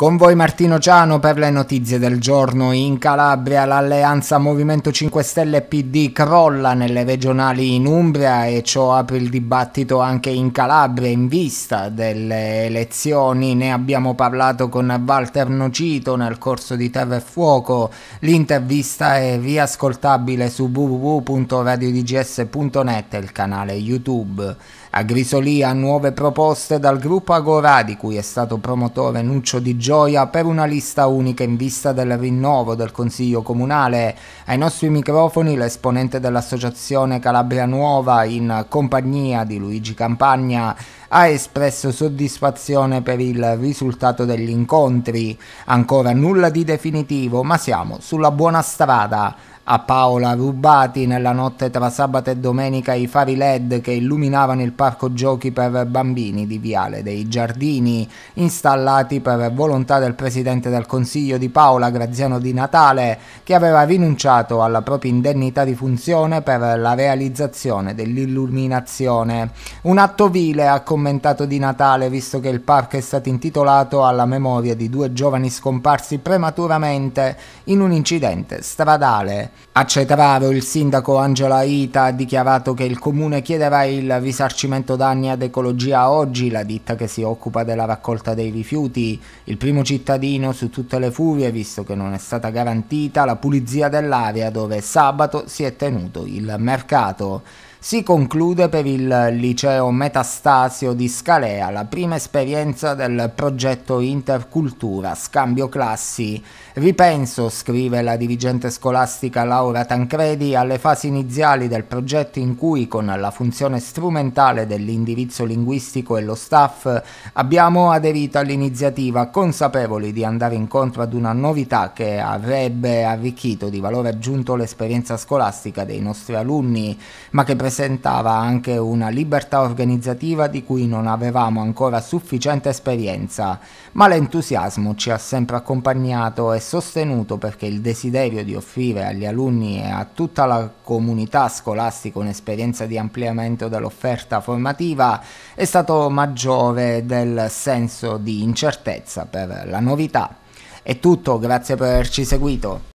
Con voi Martino Ciano per le notizie del giorno. In Calabria l'alleanza Movimento 5 Stelle PD crolla nelle regionali in Umbria e ciò apre il dibattito anche in Calabria in vista delle elezioni. Ne abbiamo parlato con Walter Nocito nel corso di Terra e Fuoco. L'intervista è riascoltabile su www.radiodgs.net, il canale YouTube. A Grisolia nuove proposte dal gruppo Agora di cui è stato promotore Nuccio Di Gio gioia per una lista unica in vista del rinnovo del Consiglio Comunale. Ai nostri microfoni l'esponente dell'Associazione Calabria Nuova in compagnia di Luigi Campagna ha espresso soddisfazione per il risultato degli incontri. Ancora nulla di definitivo, ma siamo sulla buona strada a Paola rubati nella notte tra sabato e domenica i fari LED che illuminavano il parco giochi per bambini di Viale dei Giardini, installati per volontà del presidente del Consiglio di Paola Graziano Di Natale, che aveva rinunciato alla propria indennità di funzione per la realizzazione dell'illuminazione. Un atto vile ha commentato Di Natale, visto che il parco è stato intitolato alla memoria di due giovani scomparsi prematuramente in un incidente stradale. A Cetraro il sindaco Angelo Aita ha dichiarato che il comune chiedeva il risarcimento danni ad Ecologia Oggi, la ditta che si occupa della raccolta dei rifiuti, il primo cittadino su tutte le furie visto che non è stata garantita la pulizia dell'area dove sabato si è tenuto il mercato si conclude per il liceo Metastasio di Scalea la prima esperienza del progetto Intercultura, scambio classi. Ripenso, scrive la dirigente scolastica Laura Tancredi, alle fasi iniziali del progetto in cui con la funzione strumentale dell'indirizzo linguistico e lo staff abbiamo aderito all'iniziativa consapevoli di andare incontro ad una novità che avrebbe arricchito di valore aggiunto l'esperienza scolastica dei nostri alunni, ma che presenta rappresentava anche una libertà organizzativa di cui non avevamo ancora sufficiente esperienza, ma l'entusiasmo ci ha sempre accompagnato e sostenuto perché il desiderio di offrire agli alunni e a tutta la comunità scolastica un'esperienza di ampliamento dell'offerta formativa è stato maggiore del senso di incertezza per la novità. È tutto, grazie per averci seguito.